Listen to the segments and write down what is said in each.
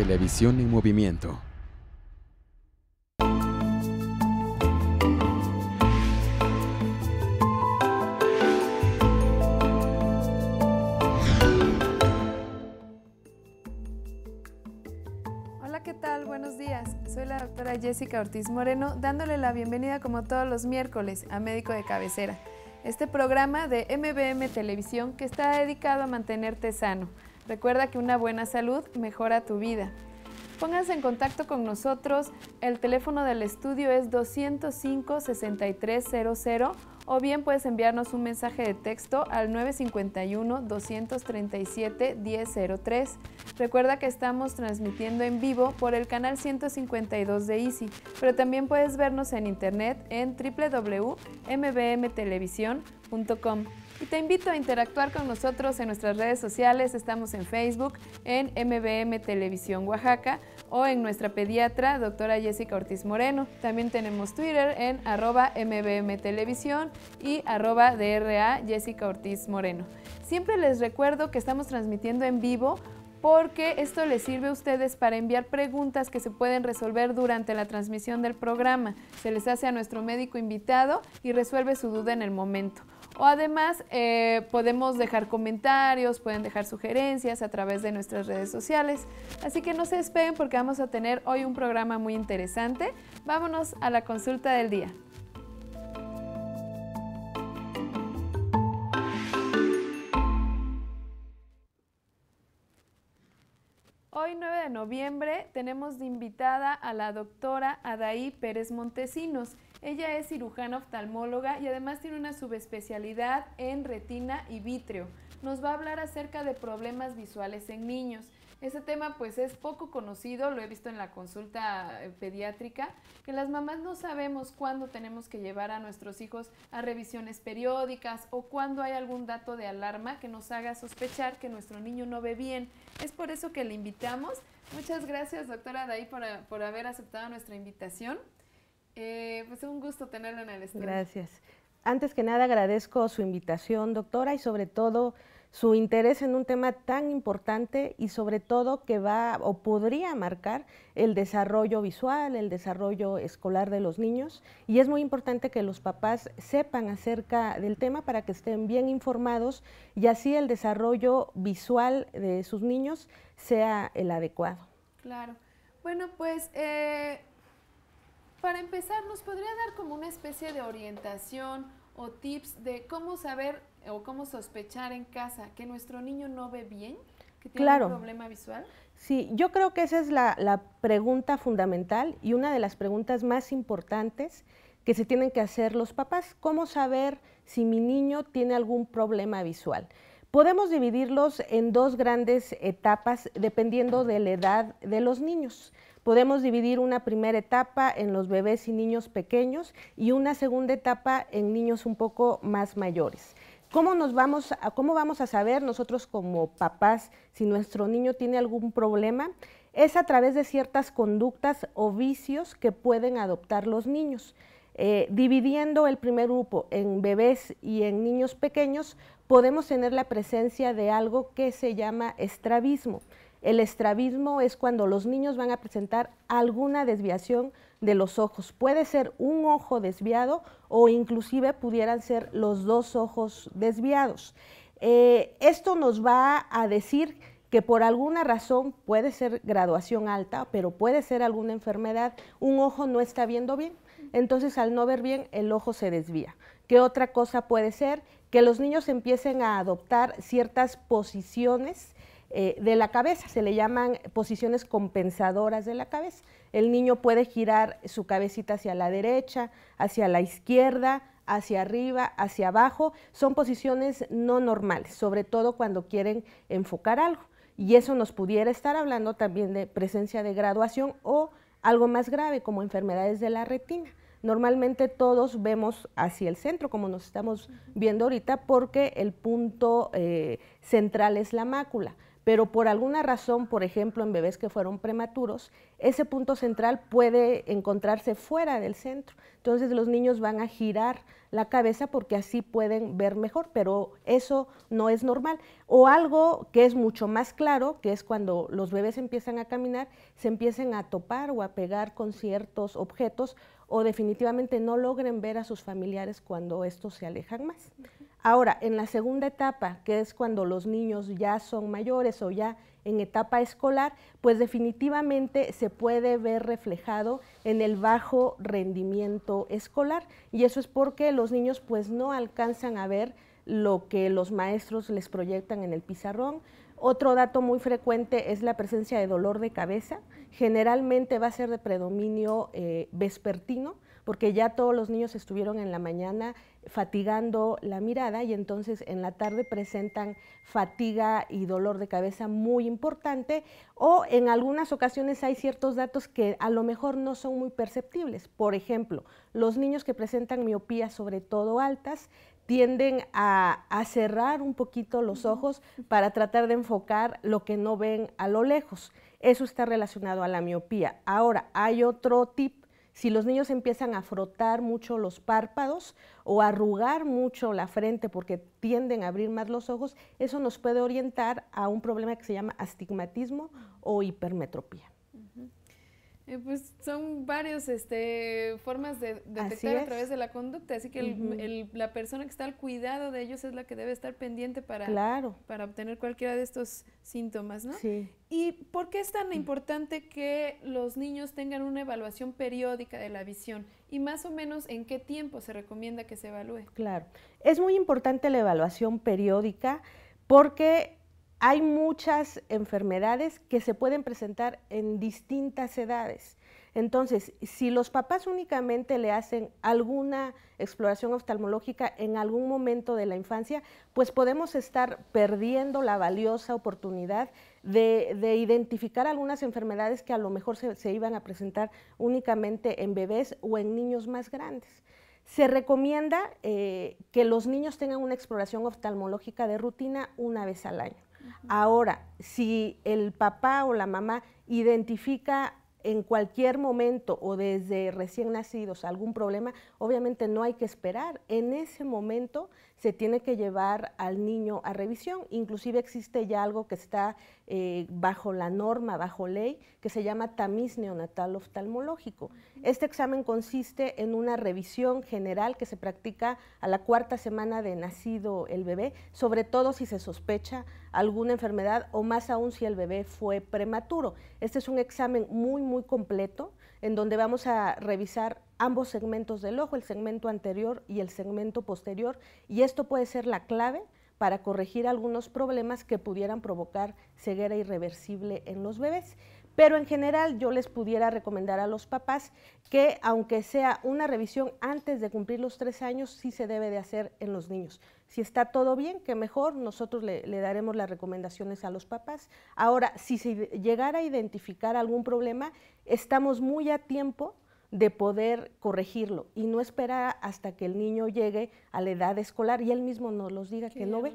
Televisión en movimiento. Hola, ¿qué tal? Buenos días. Soy la doctora Jessica Ortiz Moreno, dándole la bienvenida como todos los miércoles a Médico de Cabecera, este programa de MBM Televisión que está dedicado a mantenerte sano. Recuerda que una buena salud mejora tu vida. Pónganse en contacto con nosotros. El teléfono del estudio es 205-6300 o bien puedes enviarnos un mensaje de texto al 951-237-1003. Recuerda que estamos transmitiendo en vivo por el canal 152 de Easy, pero también puedes vernos en internet en www.mbmtelevisión.com y te invito a interactuar con nosotros en nuestras redes sociales. Estamos en Facebook, en MBM Televisión Oaxaca o en nuestra pediatra, doctora Jessica Ortiz Moreno. También tenemos Twitter en arroba MBM Televisión y arroba DRA Jessica Ortiz Moreno. Siempre les recuerdo que estamos transmitiendo en vivo porque esto les sirve a ustedes para enviar preguntas que se pueden resolver durante la transmisión del programa. Se les hace a nuestro médico invitado y resuelve su duda en el momento. O además eh, podemos dejar comentarios, pueden dejar sugerencias a través de nuestras redes sociales. Así que no se despeguen porque vamos a tener hoy un programa muy interesante. Vámonos a la consulta del día. Hoy 9 de noviembre tenemos de invitada a la doctora Adaí Pérez Montesinos. Ella es cirujana oftalmóloga y además tiene una subespecialidad en retina y vítreo. Nos va a hablar acerca de problemas visuales en niños. Ese tema pues es poco conocido, lo he visto en la consulta eh, pediátrica, que las mamás no sabemos cuándo tenemos que llevar a nuestros hijos a revisiones periódicas o cuándo hay algún dato de alarma que nos haga sospechar que nuestro niño no ve bien. Es por eso que le invitamos. Muchas gracias doctora Day por haber aceptado nuestra invitación. Eh, pues un gusto tenerla en el estudio. Gracias. Antes que nada agradezco su invitación, doctora, y sobre todo su interés en un tema tan importante y sobre todo que va o podría marcar el desarrollo visual, el desarrollo escolar de los niños. Y es muy importante que los papás sepan acerca del tema para que estén bien informados y así el desarrollo visual de sus niños sea el adecuado. Claro. Bueno, pues eh, para empezar, ¿nos podría dar como una especie de orientación o tips de cómo saber o cómo sospechar en casa que nuestro niño no ve bien? ¿Que tiene un problema visual? Sí, yo creo que esa es la, pregunta fundamental y una de las preguntas más importantes que se tienen que hacer los papás. ¿Cómo saber si mi niño tiene algún problema visual? Podemos dividirlos en dos grandes etapas dependiendo de la edad de los niños. Podemos dividir una primera etapa en los bebés y niños pequeños y una segunda etapa en niños un poco más mayores. ¿Cómo, vamos a, saber nosotros como papás si nuestro niño tiene algún problema? Es a través de ciertas conductas o vicios que pueden adoptar los niños. Eh, dividiendo el primer grupo en bebés y en niños pequeños, podemos tener la presencia de algo que se llama estrabismo. El estrabismo es cuando los niños van a presentar alguna desviación de los ojos. Puede ser un ojo desviado o inclusive pudieran ser los dos ojos desviados. Eh, esto nos va a decir que por alguna razón puede ser graduación alta, pero puede ser alguna enfermedad, un ojo no está viendo bien, entonces al no ver bien el ojo se desvía. ¿Qué otra cosa puede ser? Que los niños empiecen a adoptar ciertas posiciones eh, de la cabeza, se le llaman posiciones compensadoras de la cabeza. El niño puede girar su cabecita hacia la derecha, hacia la izquierda, hacia arriba, hacia abajo. Son posiciones no normales, sobre todo cuando quieren enfocar algo. Y eso nos pudiera estar hablando también de presencia de graduación o algo más grave como enfermedades de la retina. Normalmente todos vemos hacia el centro, como nos estamos viendo ahorita, porque el punto eh, central es la mácula pero por alguna razón, por ejemplo, en bebés que fueron prematuros, ese punto central puede encontrarse fuera del centro. Entonces los niños van a girar la cabeza porque así pueden ver mejor, pero eso no es normal. O algo que es mucho más claro, que es cuando los bebés empiezan a caminar, se empiecen a topar o a pegar con ciertos objetos o definitivamente no logren ver a sus familiares cuando estos se alejan más. Ahora, en la segunda etapa, que es cuando los niños ya son mayores o ya en etapa escolar, pues definitivamente se puede ver reflejado en el bajo rendimiento escolar y eso es porque los niños pues no alcanzan a ver lo que los maestros les proyectan en el pizarrón. Otro dato muy frecuente es la presencia de dolor de cabeza, generalmente va a ser de predominio eh, vespertino, porque ya todos los niños estuvieron en la mañana fatigando la mirada y entonces en la tarde presentan fatiga y dolor de cabeza muy importante o en algunas ocasiones hay ciertos datos que a lo mejor no son muy perceptibles. Por ejemplo, los niños que presentan miopía sobre todo altas tienden a, a cerrar un poquito los ojos para tratar de enfocar lo que no ven a lo lejos. Eso está relacionado a la miopía. Ahora, hay otro tipo si los niños empiezan a frotar mucho los párpados o arrugar mucho la frente porque tienden a abrir más los ojos, eso nos puede orientar a un problema que se llama astigmatismo o hipermetropía. Eh, pues son varias este, formas de detectar a través de la conducta, así que la persona que está al cuidado de ellos es la que debe estar pendiente para, para obtener cualquiera de estos síntomas, ¿no? ¿Y por qué es tan mm. importante que los niños tengan una evaluación periódica de la visión? ¿Y más o menos en qué tiempo se recomienda que se evalúe? Claro, es muy importante la evaluación periódica porque hay muchas enfermedades que se pueden presentar en distintas edades. Entonces, si los papás únicamente le hacen alguna exploración oftalmológica en algún momento de la infancia, pues podemos estar perdiendo la valiosa oportunidad de, identificar algunas enfermedades que a lo mejor se, iban a presentar únicamente en bebés o en niños más grandes. Se recomienda eh, que los niños tengan una exploración oftalmológica de rutina una vez al año. Ahora, si el papá o la mamá identifica en cualquier momento o desde recién nacidos algún problema, obviamente no hay que esperar. En ese momento se tiene que llevar al niño a revisión. Inclusive existe ya algo que está eh, bajo la norma, bajo ley, que se llama tamiz neonatal oftalmológico. Este examen consiste en una revisión general que se practica a la cuarta semana de nacido el bebé, sobre todo si se sospecha alguna enfermedad o más aún si el bebé fue prematuro. Este es un examen muy, muy completo en donde vamos a revisar ambos segmentos del ojo, el segmento anterior y el segmento posterior, y esto puede ser la clave para corregir algunos problemas que pudieran provocar ceguera irreversible en los bebés. Pero en general yo les pudiera recomendar a los papás que aunque sea una revisión antes de cumplir los tres años, sí se debe de hacer en los niños. Si está todo bien, que mejor, nosotros le, le daremos las recomendaciones a los papás. Ahora, si se llegara a identificar algún problema, estamos muy a tiempo de poder corregirlo y no esperar hasta que el niño llegue a la edad escolar y él mismo nos los diga que, no ve.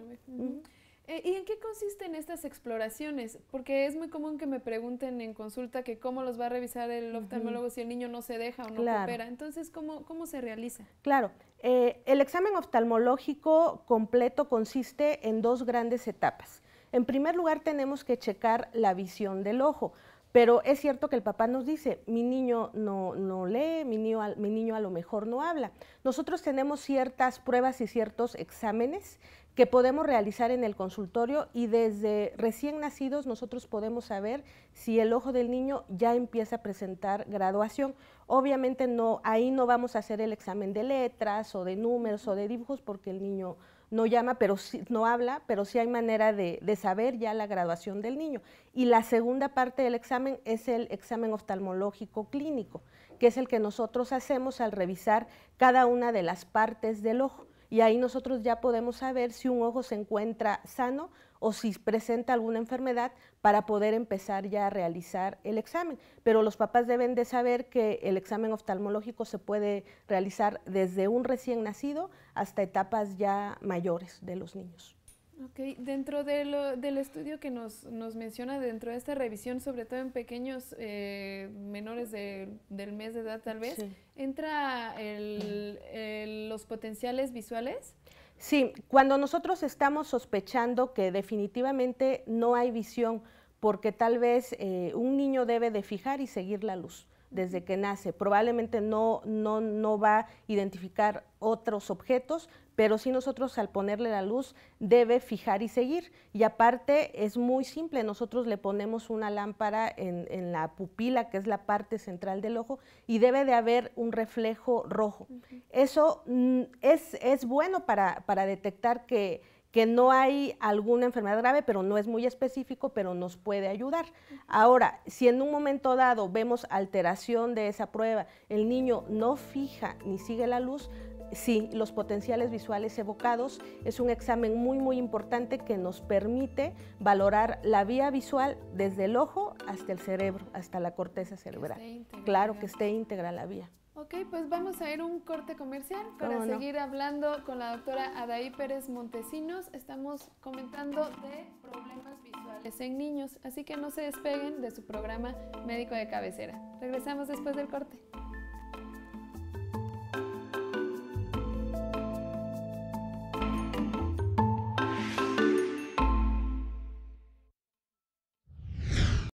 Eh, ¿Y en qué consisten estas exploraciones? Porque es muy común que me pregunten en consulta que cómo los va a revisar el oftalmólogo si el niño no se deja o no coopera. Entonces, ¿cómo, se realiza? Claro, eh, el examen oftalmológico completo consiste en dos grandes etapas. En primer lugar, tenemos que checar la visión del ojo. Pero es cierto que el papá nos dice, mi niño no, no lee, mi niño, mi niño a lo mejor no habla. Nosotros tenemos ciertas pruebas y ciertos exámenes que podemos realizar en el consultorio y desde recién nacidos nosotros podemos saber si el ojo del niño ya empieza a presentar graduación. Obviamente no, ahí no vamos a hacer el examen de letras o de números o de dibujos porque el niño no llama, pero no habla, pero sí hay manera de, de, saber ya la graduación del niño. Y la segunda parte del examen es el examen oftalmológico clínico, que es el que nosotros hacemos al revisar cada una de las partes del ojo. Y ahí nosotros ya podemos saber si un ojo se encuentra sano o si presenta alguna enfermedad para poder empezar ya a realizar el examen. Pero los papás deben de saber que el examen oftalmológico se puede realizar desde un recién nacido hasta etapas ya mayores de los niños. Ok, dentro del estudio que nos, menciona, dentro de esta revisión, sobre todo en pequeños eh, menores del mes de edad tal vez, ¿entra los potenciales visuales? Sí, cuando nosotros estamos sospechando que definitivamente no hay visión, porque tal vez eh, un niño debe de fijar y seguir la luz desde que nace. Probablemente no, no, va a identificar otros objetos, pero sí nosotros al ponerle la luz debe fijar y seguir. Y aparte es muy simple, nosotros le ponemos una lámpara en, la pupila, que es la parte central del ojo, y debe de haber un reflejo rojo. Eso mm, es, bueno para detectar que que no hay alguna enfermedad grave, pero no es muy específico, pero nos puede ayudar. Ahora, si en un momento dado vemos alteración de esa prueba, el niño no fija ni sigue la luz, sí, los potenciales visuales evocados es un examen muy, muy importante que nos permite valorar la vía visual desde el ojo hasta el cerebro, hasta la corteza cerebral. claro, que esté íntegra la vía. Ok, pues vamos a ir un corte comercial para seguir hablando con la doctora Adaí Pérez Montesinos. Estamos comentando de problemas visuales en niños, así que no se despeguen de su programa médico de cabecera. Regresamos después del corte.